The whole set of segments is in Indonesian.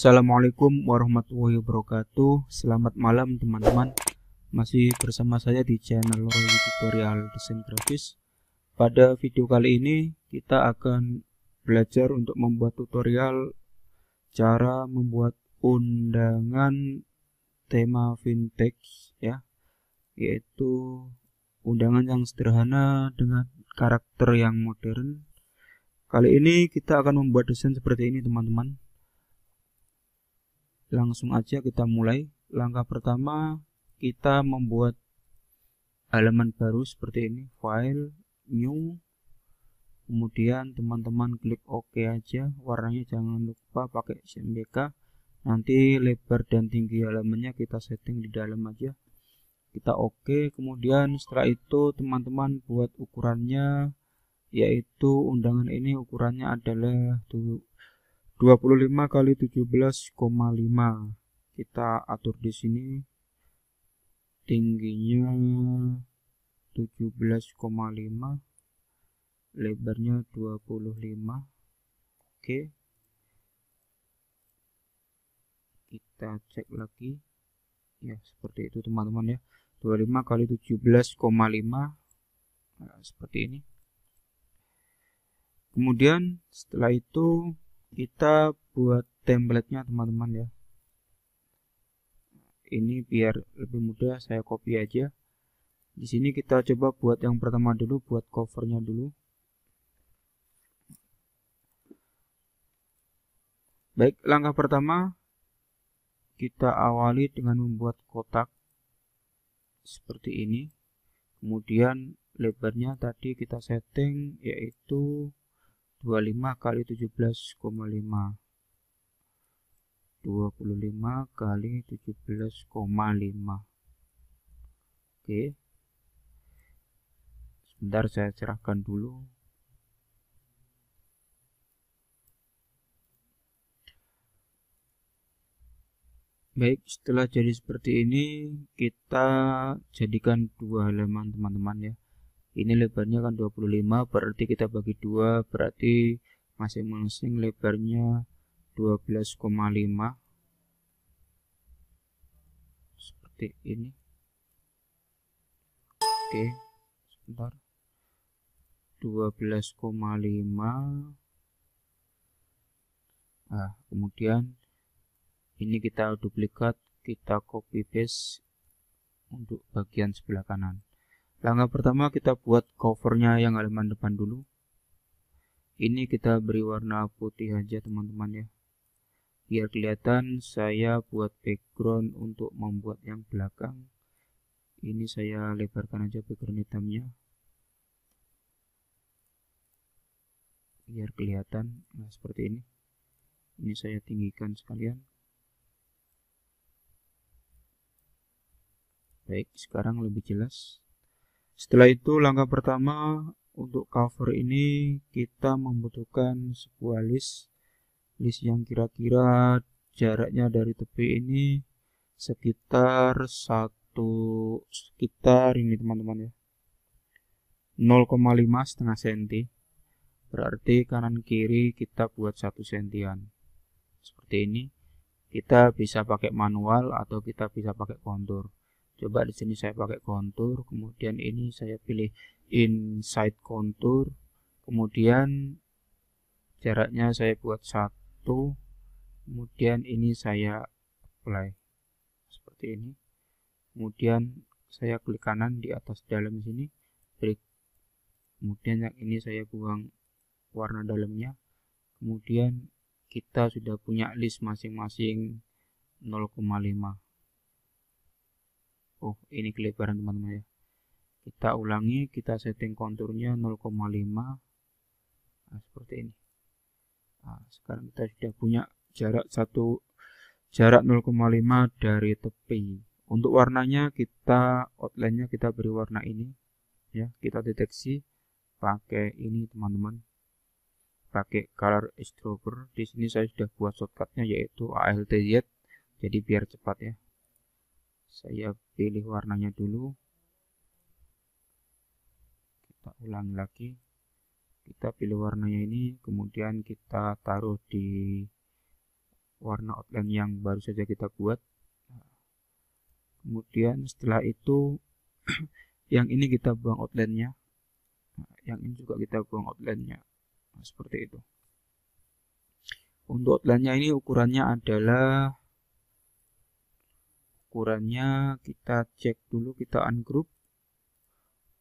Assalamualaikum warahmatullahi wabarakatuh Selamat malam teman-teman Masih bersama saya di channel Roy Tutorial Desain Grafis Pada video kali ini kita akan belajar untuk membuat tutorial Cara membuat undangan tema vintage ya Yaitu undangan yang sederhana dengan karakter yang modern Kali ini kita akan membuat desain seperti ini teman-teman langsung aja kita mulai. Langkah pertama kita membuat halaman baru seperti ini, file, new, kemudian teman-teman klik OK aja, warnanya jangan lupa pakai CMYK, nanti lebar dan tinggi halamannya kita setting di dalam aja, kita OK, kemudian setelah itu teman-teman buat ukurannya, yaitu undangan ini ukurannya adalah 25 kali 17,5 kita atur di sini tingginya 17,5 lebarnya 25 oke kita cek lagi ya seperti itu teman-teman ya 25 kali 17,5 nah, seperti ini kemudian setelah itu kita buat templatenya teman-teman ya ini biar lebih mudah saya copy aja di sini kita coba buat yang pertama dulu buat covernya dulu baik langkah pertama kita awali dengan membuat kotak seperti ini kemudian lebarnya tadi kita setting yaitu 25 kali 17,5 25 kali 17,5 oke sebentar saya cerahkan dulu baik setelah jadi seperti ini kita jadikan dua halaman teman-teman ya ini lebarnya kan 25 berarti kita bagi dua berarti masing-masing lebarnya 12,5 seperti ini oke sebentar 12,5 nah kemudian ini kita duplikat kita copy paste untuk bagian sebelah kanan Langkah pertama kita buat covernya yang halaman depan dulu. Ini kita beri warna putih aja teman-teman ya. Biar kelihatan saya buat background untuk membuat yang belakang. Ini saya lebarkan aja background hitamnya. Biar kelihatan nah, seperti ini. Ini saya tinggikan sekalian. Baik, sekarang lebih jelas. Setelah itu langkah pertama untuk cover ini kita membutuhkan sebuah list list yang kira-kira jaraknya dari tepi ini sekitar satu sekitar ini teman-teman ya 0,5 setengah senti berarti kanan kiri kita buat satu sentian seperti ini kita bisa pakai manual atau kita bisa pakai kontur coba di sini saya pakai kontur kemudian ini saya pilih inside kontur kemudian jaraknya saya buat satu kemudian ini saya apply seperti ini kemudian saya klik kanan di atas dalam sini klik kemudian yang ini saya buang warna dalamnya kemudian kita sudah punya list masing-masing 0,5 oh ini kelebaran teman-teman ya kita ulangi kita setting konturnya 0,5 nah, seperti ini nah, sekarang kita sudah punya jarak satu jarak 0,5 dari tepi untuk warnanya kita outline-nya kita beri warna ini ya kita deteksi pakai ini teman-teman pakai color strober di sini saya sudah buat shortcutnya yaitu ALTZ jadi biar cepat ya saya pilih warnanya dulu kita ulang lagi kita pilih warnanya ini kemudian kita taruh di warna outline yang baru saja kita buat kemudian setelah itu yang ini kita buang outline-nya yang ini juga kita buang outline-nya nah, seperti itu untuk outline-nya ini ukurannya adalah ukurannya kita cek dulu kita ungroup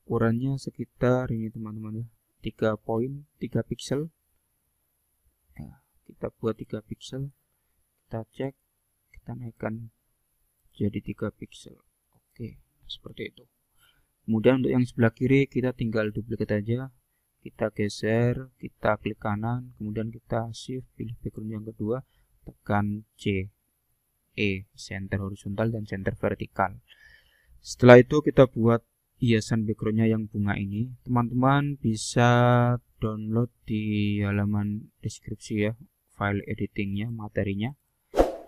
ukurannya sekitar ini teman-teman ya 3 poin 3 pixel ya, kita buat 3 pixel kita cek kita naikkan jadi 3 pixel oke seperti itu kemudian untuk yang sebelah kiri kita tinggal duplikat aja kita geser kita klik kanan kemudian kita shift pilih background yang kedua tekan C E, center horizontal dan center vertikal. Setelah itu kita buat hiasan backgroundnya yang bunga ini teman-teman bisa download di halaman deskripsi ya file editingnya materinya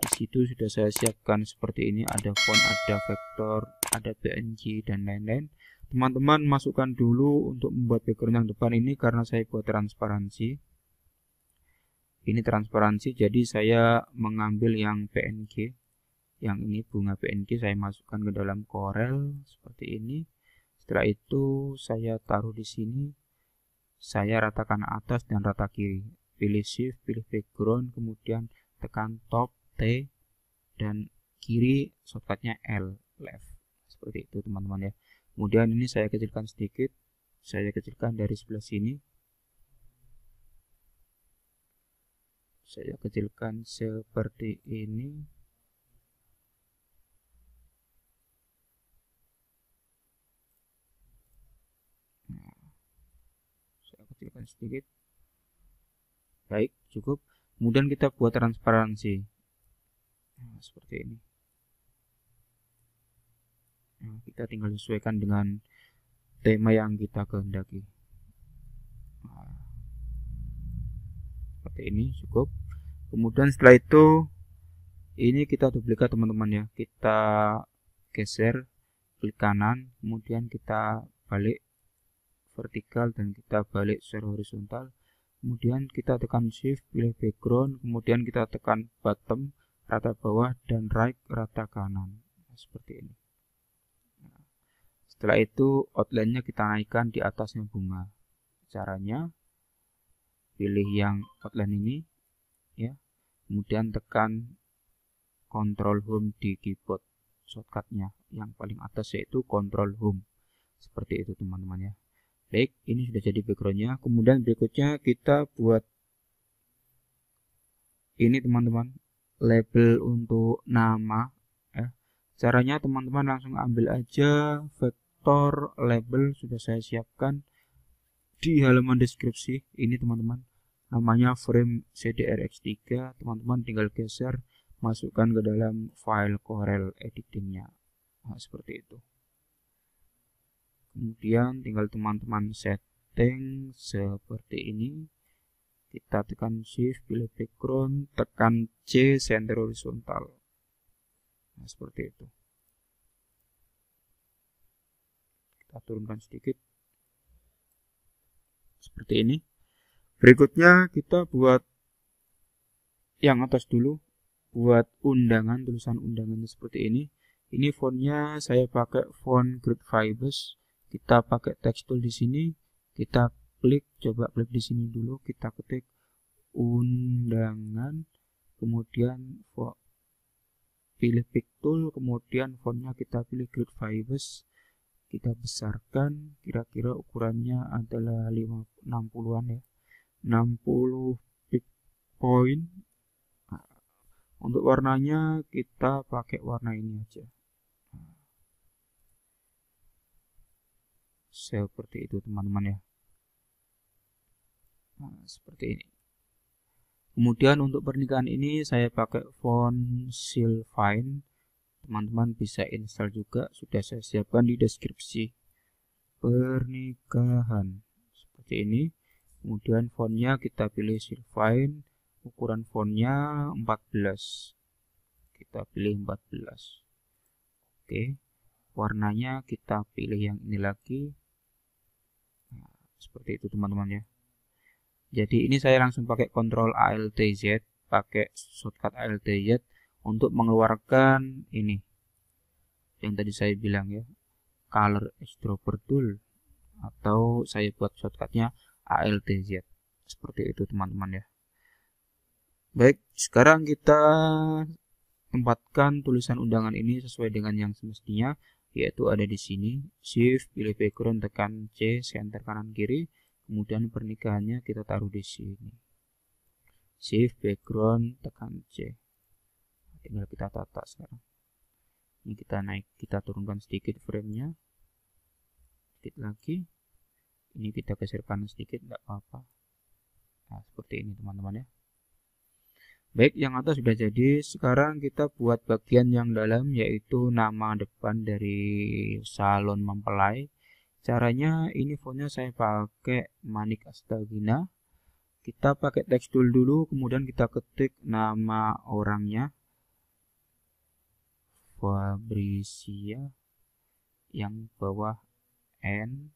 di situ sudah saya siapkan seperti ini ada font ada vektor ada png dan lain-lain teman-teman masukkan dulu untuk membuat background yang depan ini karena saya buat transparansi ini transparansi jadi saya mengambil yang png yang ini bunga PNG saya masukkan ke dalam korel seperti ini setelah itu saya taruh di sini saya ratakan atas dan rata kiri pilih shift pilih background kemudian tekan top T dan kiri shortcutnya L left seperti itu teman-teman ya kemudian ini saya kecilkan sedikit saya kecilkan dari sebelah sini saya kecilkan seperti ini sedikit baik cukup kemudian kita buat transparansi nah, seperti ini nah, kita tinggal sesuaikan dengan tema yang kita kehendaki nah, seperti ini cukup kemudian setelah itu ini kita duplikat teman-teman ya kita geser klik kanan kemudian kita balik vertikal dan kita balik secara horizontal kemudian kita tekan shift pilih background kemudian kita tekan bottom rata bawah dan right rata kanan nah, seperti ini nah, setelah itu outline-nya kita naikkan di atasnya bunga caranya pilih yang outline ini ya kemudian tekan control home di keyboard shortcutnya yang paling atas yaitu control home seperti itu teman-teman ya Baik, ini sudah jadi backgroundnya. Kemudian berikutnya kita buat ini teman-teman label untuk nama. Eh, caranya teman-teman langsung ambil aja vektor label sudah saya siapkan di halaman deskripsi. Ini teman-teman namanya frame CDRX3. Teman-teman tinggal geser masukkan ke dalam file Corel editingnya. Nah, seperti itu kemudian tinggal teman-teman setting seperti ini kita tekan shift pilih background tekan C center horizontal nah seperti itu kita turunkan sedikit seperti ini berikutnya kita buat yang atas dulu buat undangan tulisan undangan seperti ini ini fontnya saya pakai font grid Fibers kita pakai text tool di sini kita klik coba klik di sini dulu kita ketik undangan kemudian pilih pick tool kemudian fontnya kita pilih grid fibers kita besarkan kira-kira ukurannya adalah 60-an ya 60 point untuk warnanya kita pakai warna ini aja seperti itu teman-teman ya nah, seperti ini kemudian untuk pernikahan ini saya pakai font Silvine teman-teman bisa install juga sudah saya siapkan di deskripsi pernikahan seperti ini kemudian fontnya kita pilih Silvine ukuran fontnya 14 kita pilih 14 oke warnanya kita pilih yang ini lagi seperti itu teman-teman ya jadi ini saya langsung pakai kontrol ALTZ pakai shortcut ALTZ untuk mengeluarkan ini yang tadi saya bilang ya color extrovert tool atau saya buat shortcutnya ALTZ seperti itu teman-teman ya baik sekarang kita tempatkan tulisan undangan ini sesuai dengan yang semestinya yaitu ada di sini shift pilih background tekan C center kanan kiri kemudian pernikahannya kita taruh di sini shift background tekan C tinggal kita tata sekarang ini kita naik kita turunkan sedikit framenya sedikit lagi ini kita geser kanan sedikit tidak apa-apa nah seperti ini teman-teman ya Baik, yang atas sudah jadi. Sekarang kita buat bagian yang dalam yaitu nama depan dari salon mempelai. Caranya ini fontnya saya pakai Manik Astagina. Kita pakai teks tool dulu, kemudian kita ketik nama orangnya. Fabricia yang bawah N.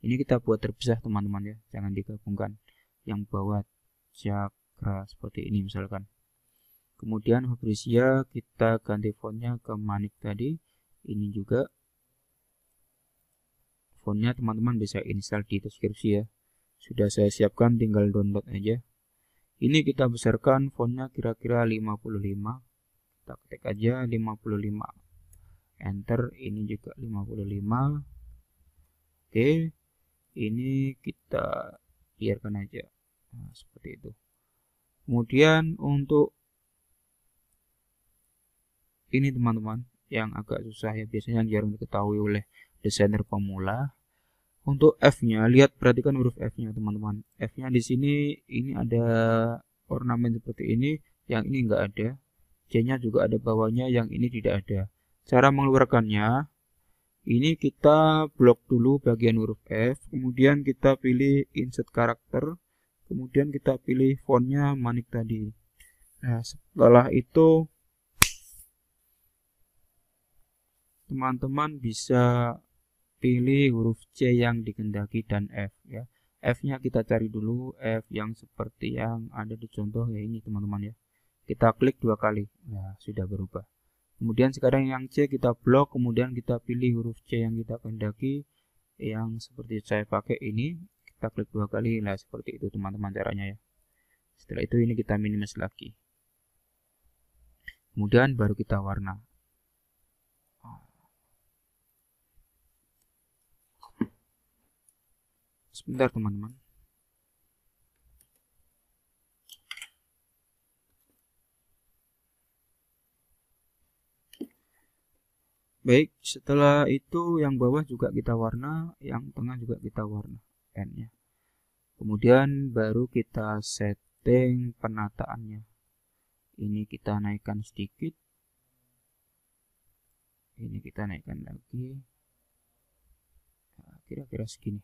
Ini kita buat terpisah teman-teman ya, jangan digabungkan. Yang bawah Jack keras seperti ini misalkan. Kemudian Fabrizia kita ganti fontnya ke manik tadi. Ini juga fontnya teman-teman bisa install di deskripsi ya. Sudah saya siapkan tinggal download aja. Ini kita besarkan fontnya kira-kira 55. Kita ketik aja 55. Enter ini juga 55. Oke. Ini kita biarkan aja. Nah, seperti itu kemudian untuk ini teman-teman yang agak susah ya biasanya yang jarang diketahui oleh desainer pemula untuk F-nya lihat perhatikan huruf F-nya teman-teman F-nya di sini ini ada ornamen seperti ini yang ini enggak ada J-nya juga ada bawahnya yang ini tidak ada cara mengeluarkannya ini kita blok dulu bagian huruf F kemudian kita pilih insert karakter kemudian kita pilih fontnya manik tadi nah setelah itu teman-teman bisa pilih huruf C yang dikendaki dan F ya F-nya kita cari dulu F yang seperti yang ada di contoh ya ini teman-teman ya kita klik dua kali ya sudah berubah kemudian sekarang yang C kita blok kemudian kita pilih huruf C yang kita kendaki yang seperti saya pakai ini kita klik dua kali nah seperti itu teman-teman caranya ya setelah itu ini kita minimize lagi kemudian baru kita warna sebentar teman-teman Baik, setelah itu yang bawah juga kita warna, yang tengah juga kita warna. Kemudian baru kita setting penataannya. Ini kita naikkan sedikit. Ini kita naikkan lagi. Nah, kira-kira nah, segini.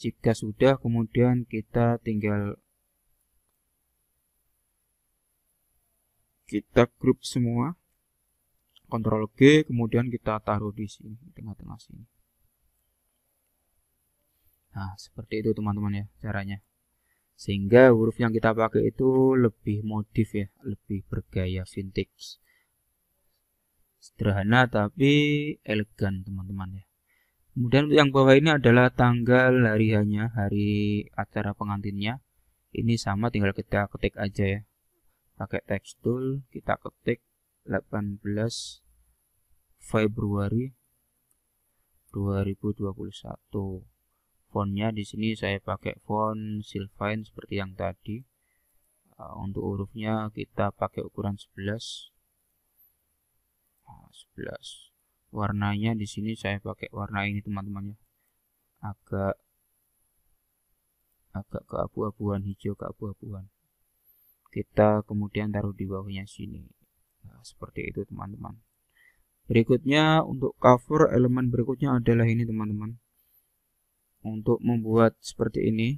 Jika sudah, kemudian kita tinggal kita grup semua. Ctrl G, kemudian kita taruh di sini, tengah-tengah sini. Nah, seperti itu teman-teman ya caranya. Sehingga huruf yang kita pakai itu lebih modif ya, lebih bergaya vintage. Sederhana tapi elegan teman-teman ya. Kemudian untuk yang bawah ini adalah tanggal hari hanya hari acara pengantinnya. Ini sama tinggal kita ketik aja ya. Pakai text tool kita ketik 18 Februari 2021 fontnya di sini saya pakai font Sylvain seperti yang tadi eh, untuk hurufnya kita pakai ukuran 11 11 ah, warnanya di sini saya pakai warna ini teman-teman ya agak agak keabu-abuan hijau keabu-abuan kita kemudian taruh di bawahnya sini nah, seperti itu teman-teman berikutnya untuk cover elemen berikutnya adalah ini teman-teman untuk membuat seperti ini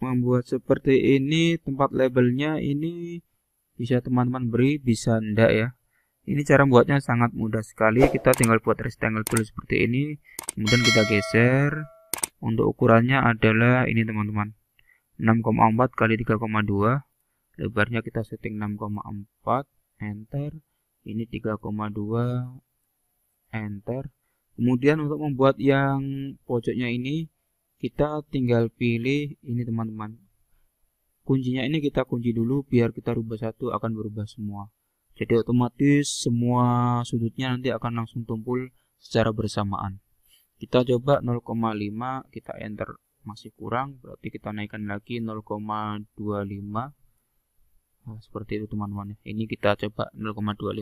membuat seperti ini tempat labelnya ini bisa teman-teman beri bisa enggak ya ini cara membuatnya sangat mudah sekali kita tinggal buat rectangle dulu seperti ini kemudian kita geser untuk ukurannya adalah ini teman-teman 6,4 kali 3,2 lebarnya kita setting 6,4 enter ini 3,2 enter kemudian untuk membuat yang pojoknya ini kita tinggal pilih ini teman-teman kuncinya ini kita kunci dulu biar kita rubah satu akan berubah semua jadi otomatis semua sudutnya nanti akan langsung tumpul secara bersamaan kita coba 0,5 kita enter masih kurang berarti kita naikkan lagi 0,25 nah, seperti itu teman-teman ini kita coba 0,25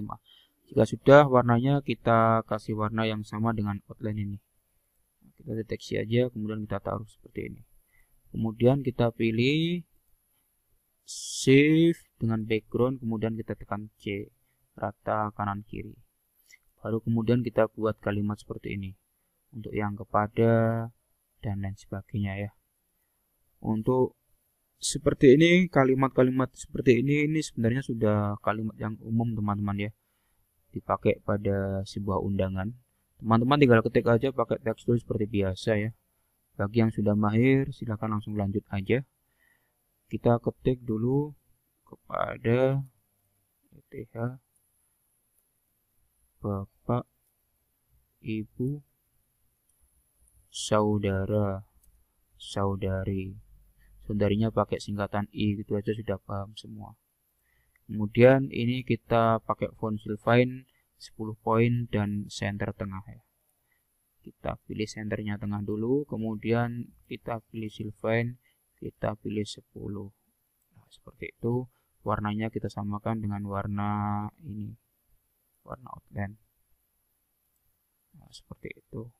jika sudah warnanya kita kasih warna yang sama dengan outline ini kita deteksi aja kemudian kita taruh seperti ini kemudian kita pilih shift dengan background kemudian kita tekan C rata kanan kiri baru kemudian kita buat kalimat seperti ini untuk yang kepada dan lain sebagainya ya untuk seperti ini kalimat-kalimat seperti ini ini sebenarnya sudah kalimat yang umum teman-teman ya dipakai pada sebuah undangan. Teman-teman tinggal ketik aja pakai tekstur seperti biasa ya. Bagi yang sudah mahir silahkan langsung lanjut aja. Kita ketik dulu kepada ETH Bapak Ibu Saudara Saudari Saudarinya pakai singkatan I gitu aja sudah paham semua Kemudian ini kita pakai font Sylvain 10 poin dan center tengah ya. Kita pilih centernya tengah dulu, kemudian kita pilih Sylvain, kita pilih 10. Nah, seperti itu warnanya kita samakan dengan warna ini. Warna outline. Nah, seperti itu.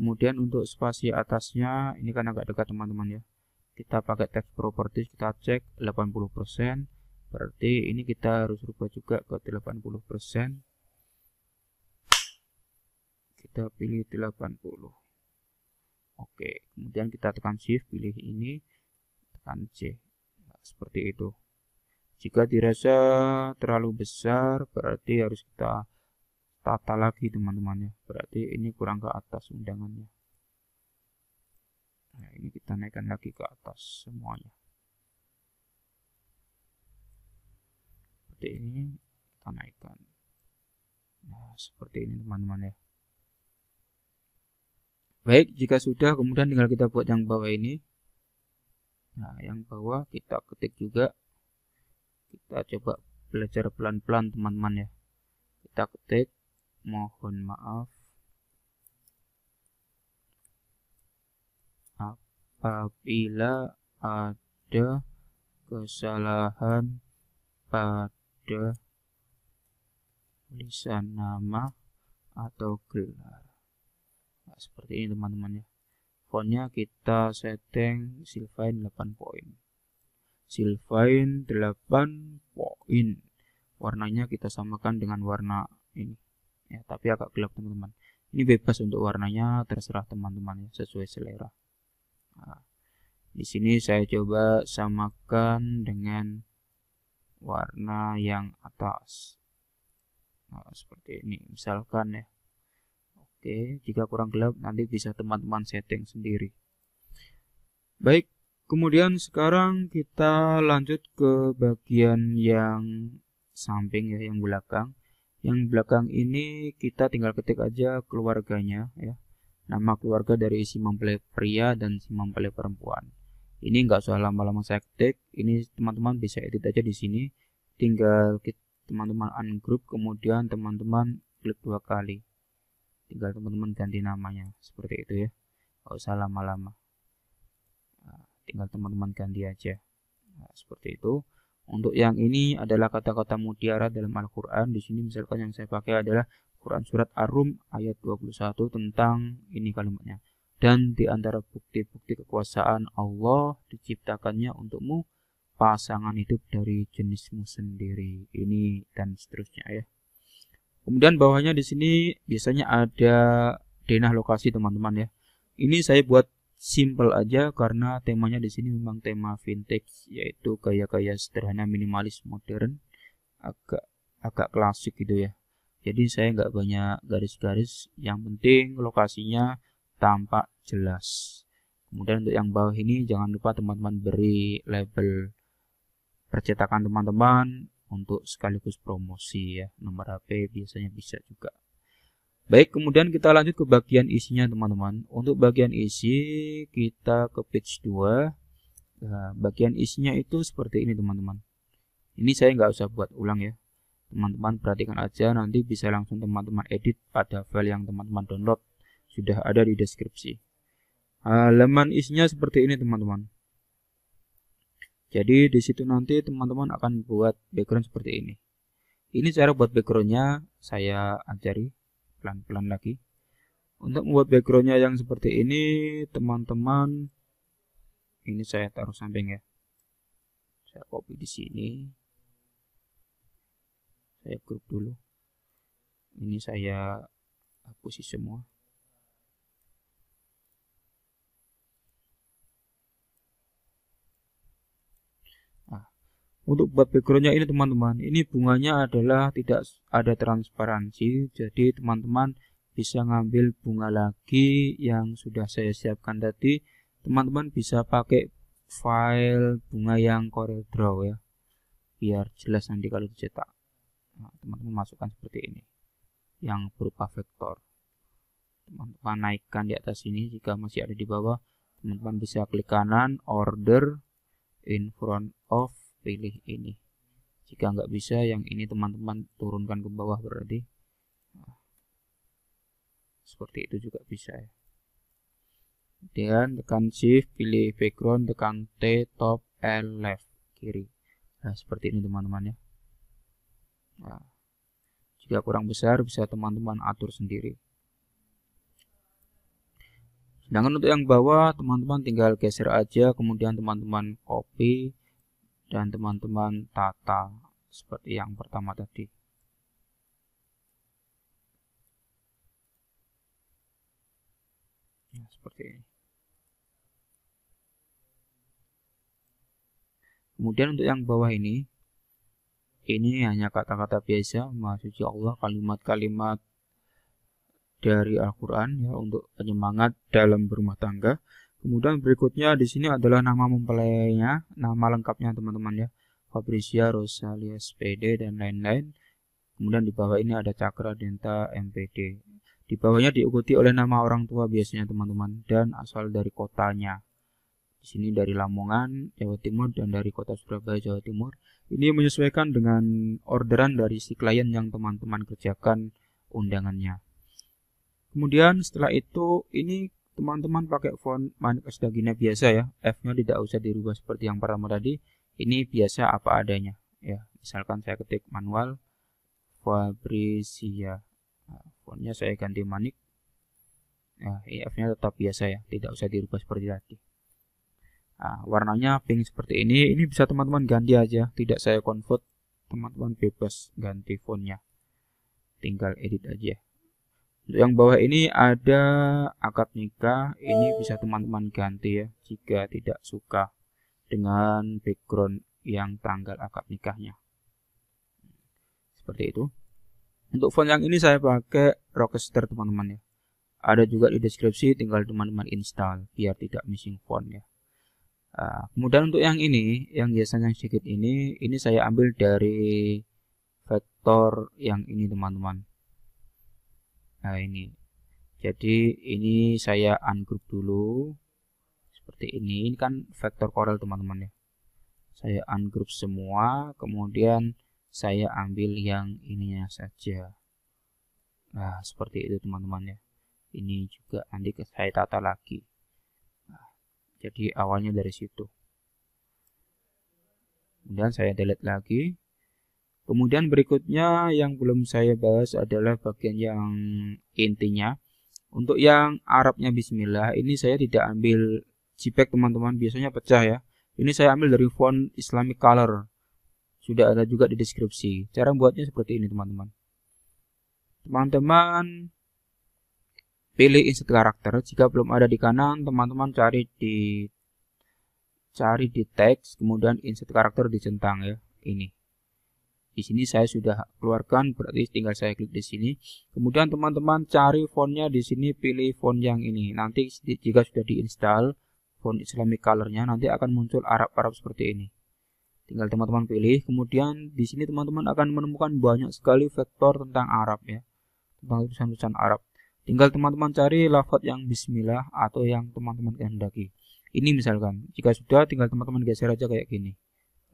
Kemudian untuk spasi atasnya ini kan agak dekat teman-teman ya. Kita pakai text properties kita cek 80% berarti ini kita harus rubah juga ke 80% persen kita pilih 80 oke kemudian kita tekan shift pilih ini tekan C nah, seperti itu jika dirasa terlalu besar berarti harus kita tata lagi teman-teman ya berarti ini kurang ke atas undangannya nah ini kita naikkan lagi ke atas semuanya seperti ini kita naikkan nah seperti ini teman-teman ya baik jika sudah kemudian tinggal kita buat yang bawah ini nah yang bawah kita ketik juga kita coba belajar pelan-pelan teman-teman ya kita ketik mohon maaf apabila ada kesalahan pada ada tulisan nama atau gelar nah, seperti ini teman-teman ya fontnya kita setting Sylvain 8 poin Sylvain 8 poin warnanya kita samakan dengan warna ini ya tapi agak gelap teman-teman ini bebas untuk warnanya terserah teman-teman ya sesuai selera nah, di sini saya coba samakan dengan warna yang atas nah, seperti ini misalkan ya oke jika kurang gelap nanti bisa teman-teman setting sendiri baik kemudian sekarang kita lanjut ke bagian yang samping ya yang belakang yang belakang ini kita tinggal ketik aja keluarganya ya nama keluarga dari si mempelai pria dan si mempelai perempuan ini enggak usah lama-lama saya ketik ini teman-teman bisa edit aja di sini tinggal teman-teman ungroup kemudian teman-teman klik dua kali tinggal teman-teman ganti namanya seperti itu ya enggak usah lama-lama nah, tinggal teman-teman ganti aja nah, seperti itu untuk yang ini adalah kata-kata mutiara dalam Al-Quran di sini misalkan yang saya pakai adalah Quran surat Ar-Rum ayat 21 tentang ini kalimatnya dan di antara bukti-bukti kekuasaan Allah diciptakannya untukmu pasangan hidup dari jenismu sendiri ini dan seterusnya ya. Kemudian bawahnya di sini biasanya ada denah lokasi teman-teman ya. Ini saya buat simple aja karena temanya di sini memang tema vintage yaitu gaya-gaya sederhana minimalis modern agak agak klasik gitu ya. Jadi saya nggak banyak garis-garis, yang penting lokasinya tampak jelas. Kemudian untuk yang bawah ini jangan lupa teman-teman beri label percetakan teman-teman untuk sekaligus promosi ya. Nomor HP biasanya bisa juga. Baik, kemudian kita lanjut ke bagian isinya teman-teman. Untuk bagian isi kita ke page 2. Nah, bagian isinya itu seperti ini teman-teman. Ini saya nggak usah buat ulang ya. Teman-teman perhatikan aja nanti bisa langsung teman-teman edit pada file yang teman-teman download sudah ada di deskripsi. Halaman isinya seperti ini teman-teman. Jadi di situ nanti teman-teman akan buat background seperti ini. Ini cara buat backgroundnya saya ajari pelan-pelan lagi. Untuk membuat backgroundnya yang seperti ini teman-teman ini saya taruh samping ya. Saya copy di sini. Saya grup dulu. Ini saya hapus semua. Untuk buat backgroundnya ini teman-teman, ini bunganya adalah tidak ada transparansi, jadi teman-teman bisa ngambil bunga lagi yang sudah saya siapkan tadi. Teman-teman bisa pakai file bunga yang Corel Draw ya, biar jelas nanti kalau dicetak. Nah, teman-teman masukkan seperti ini, yang berupa vektor. Teman-teman naikkan di atas ini jika masih ada di bawah. Teman-teman bisa klik kanan, order, in front of, pilih ini jika nggak bisa yang ini teman-teman turunkan ke bawah berarti ah. seperti itu juga bisa ya kemudian tekan shift pilih background tekan T top L left kiri nah seperti ini teman-teman ya nah, jika kurang besar bisa teman-teman atur sendiri sedangkan untuk yang bawah teman-teman tinggal geser aja kemudian teman-teman copy dan teman-teman tata seperti yang pertama tadi. Ya, seperti ini. Kemudian untuk yang bawah ini, ini hanya kata-kata biasa, Maha Allah, kalimat-kalimat dari Al-Quran ya untuk penyemangat dalam berumah tangga. Kemudian berikutnya di sini adalah nama mempelainya, nama lengkapnya teman-teman ya. Fabricia Rosalia SPD dan lain-lain. Kemudian di bawah ini ada Cakra Denta MPD. Di bawahnya diikuti oleh nama orang tua biasanya teman-teman dan asal dari kotanya. Di sini dari Lamongan, Jawa Timur dan dari kota Surabaya, Jawa Timur. Ini menyesuaikan dengan orderan dari si klien yang teman-teman kerjakan undangannya. Kemudian setelah itu ini teman-teman pakai font Manik Estagina biasa ya F-nya tidak usah dirubah seperti yang pertama tadi ini biasa apa adanya ya misalkan saya ketik manual Fabrizia nah, fontnya saya ganti manik nah F-nya tetap biasa ya tidak usah dirubah seperti tadi nah, warnanya pink seperti ini ini bisa teman-teman ganti aja tidak saya convert teman-teman bebas ganti fontnya tinggal edit aja untuk yang bawah ini ada akad nikah, ini bisa teman-teman ganti ya jika tidak suka dengan background yang tanggal akad nikahnya. Seperti itu. Untuk font yang ini saya pakai Rockster teman-teman ya. Ada juga di deskripsi tinggal teman-teman install biar tidak missing font ya. Ah, kemudian untuk yang ini, yang biasanya sedikit ini, ini saya ambil dari vektor yang ini teman-teman Nah ini. Jadi ini saya ungroup dulu seperti ini. Ini kan vektor Corel teman-teman ya. Saya ungroup semua, kemudian saya ambil yang ininya saja. Nah, seperti itu teman-teman ya. Ini juga nanti saya tata lagi. Nah, jadi awalnya dari situ. Kemudian saya delete lagi. Kemudian berikutnya yang belum saya bahas adalah bagian yang intinya. Untuk yang Arabnya bismillah ini saya tidak ambil JPEG teman-teman biasanya pecah ya. Ini saya ambil dari font Islamic Color. Sudah ada juga di deskripsi. Cara buatnya seperti ini teman-teman. Teman-teman pilih insert karakter. Jika belum ada di kanan, teman-teman cari di cari di teks kemudian insert karakter di centang ya. Ini di sini saya sudah keluarkan, berarti tinggal saya klik di sini. Kemudian teman-teman cari fontnya di sini, pilih font yang ini. Nanti jika sudah diinstal font Islamic colornya, nanti akan muncul Arab-Arab seperti ini. Tinggal teman-teman pilih. Kemudian di sini teman-teman akan menemukan banyak sekali vektor tentang Arab ya, tentang tulisan-tulisan Arab. Tinggal teman-teman cari lafadz yang Bismillah atau yang teman-teman kehendaki. Ini misalkan, jika sudah tinggal teman-teman geser aja kayak gini.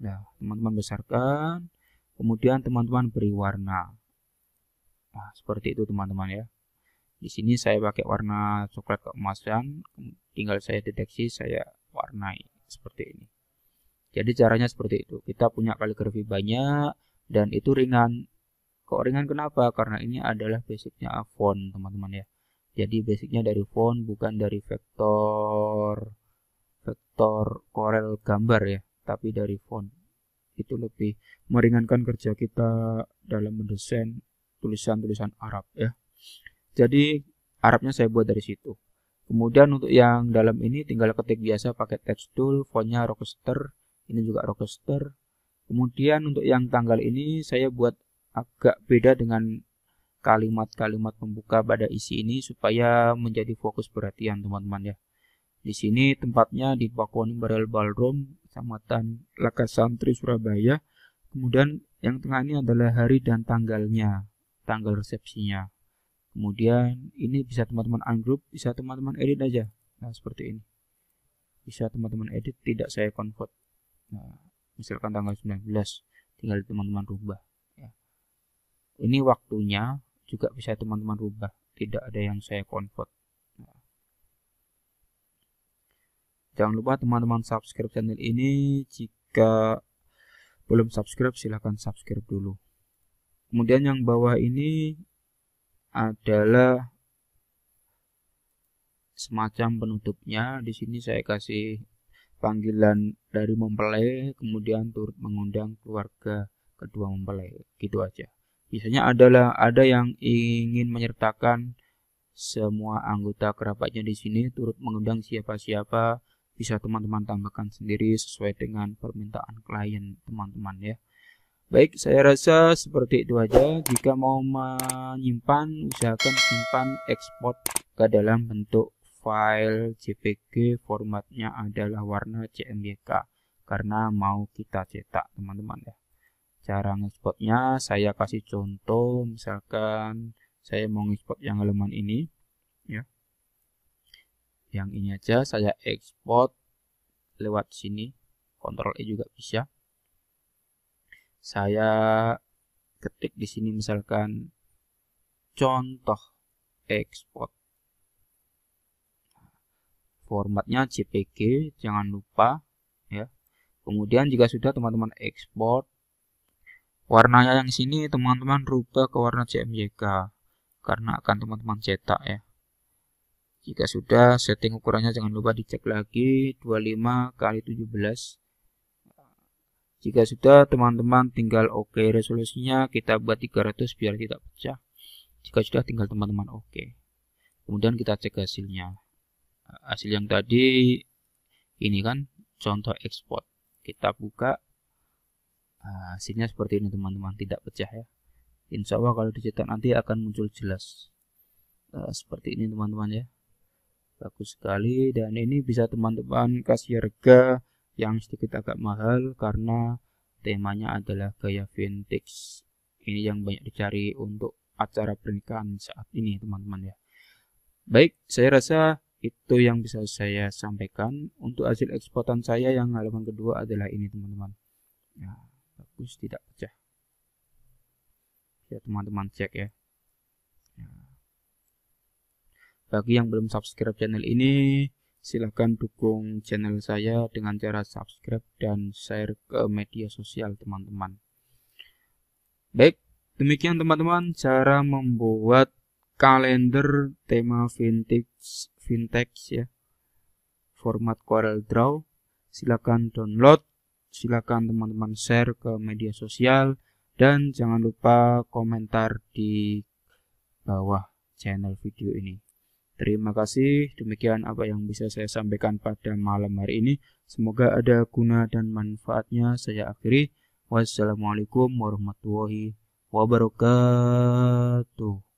Nah, teman-teman besarkan Kemudian teman-teman beri warna. Nah, seperti itu teman-teman ya. Di sini saya pakai warna coklat keemasan, tinggal saya deteksi saya warnai seperti ini. Jadi caranya seperti itu. Kita punya kaligrafi banyak dan itu ringan. Kok ringan kenapa? Karena ini adalah basicnya font teman-teman ya. Jadi basicnya dari font bukan dari vektor vektor korel gambar ya, tapi dari font itu lebih meringankan kerja kita dalam mendesain tulisan-tulisan Arab ya. Jadi Arabnya saya buat dari situ. Kemudian untuk yang dalam ini tinggal ketik biasa pakai text tool, fontnya Rockster, ini juga Rockster. Kemudian untuk yang tanggal ini saya buat agak beda dengan kalimat-kalimat pembuka pada isi ini supaya menjadi fokus perhatian teman-teman ya. Di sini tempatnya di Pakuan Barrel Ballroom Kecamatan Lakasantri Surabaya. Kemudian yang tengah ini adalah hari dan tanggalnya, tanggal resepsinya. Kemudian ini bisa teman-teman ungroup, bisa teman-teman edit aja. Nah, seperti ini. Bisa teman-teman edit, tidak saya convert. Nah, misalkan tanggal 19, tinggal teman-teman rubah. Ya. Ini waktunya juga bisa teman-teman rubah, tidak ada yang saya convert. Jangan lupa teman-teman subscribe channel ini. Jika belum subscribe silahkan subscribe dulu. Kemudian yang bawah ini adalah semacam penutupnya. Di sini saya kasih panggilan dari mempelai, kemudian turut mengundang keluarga kedua mempelai. Gitu aja. Biasanya adalah ada yang ingin menyertakan semua anggota kerabatnya di sini turut mengundang siapa-siapa bisa teman-teman tambahkan sendiri sesuai dengan permintaan klien teman-teman ya baik saya rasa seperti itu aja jika mau menyimpan usahakan simpan ekspor ke dalam bentuk file JPG formatnya adalah warna CMYK karena mau kita cetak teman-teman ya cara ngespotnya saya kasih contoh misalkan saya mau ngespot yang elemen ini ya yang ini aja saya export lewat sini kontrol E juga bisa saya ketik di sini misalkan contoh export formatnya JPG jangan lupa ya kemudian jika sudah teman-teman export warnanya yang sini teman-teman rubah ke warna CMYK karena akan teman-teman cetak ya jika sudah, setting ukurannya jangan lupa dicek lagi 25 kali 17. Jika sudah, teman-teman tinggal oke okay. resolusinya kita buat 300 biar tidak pecah. Jika sudah, tinggal teman-teman oke. Okay. Kemudian kita cek hasilnya. Hasil yang tadi ini kan contoh export. Kita buka ah, hasilnya seperti ini teman-teman, tidak pecah ya. Insya Allah kalau dicetak nanti akan muncul jelas. Ah, seperti ini teman-teman ya bagus sekali dan ini bisa teman-teman kasih harga yang sedikit agak mahal karena temanya adalah gaya vintage ini yang banyak dicari untuk acara pernikahan saat ini teman-teman ya baik saya rasa itu yang bisa saya sampaikan untuk hasil eksportan saya yang halaman kedua adalah ini teman-teman ya bagus tidak pecah ya teman-teman cek ya Bagi yang belum subscribe channel ini, silahkan dukung channel saya dengan cara subscribe dan share ke media sosial teman-teman. Baik, demikian teman-teman cara membuat kalender tema vintage vintage ya. Format Corel Draw. Silahkan download, silahkan teman-teman share ke media sosial dan jangan lupa komentar di bawah channel video ini. Terima kasih, demikian apa yang bisa saya sampaikan pada malam hari ini. Semoga ada guna dan manfaatnya. Saya akhiri. Wassalamualaikum warahmatullahi wabarakatuh.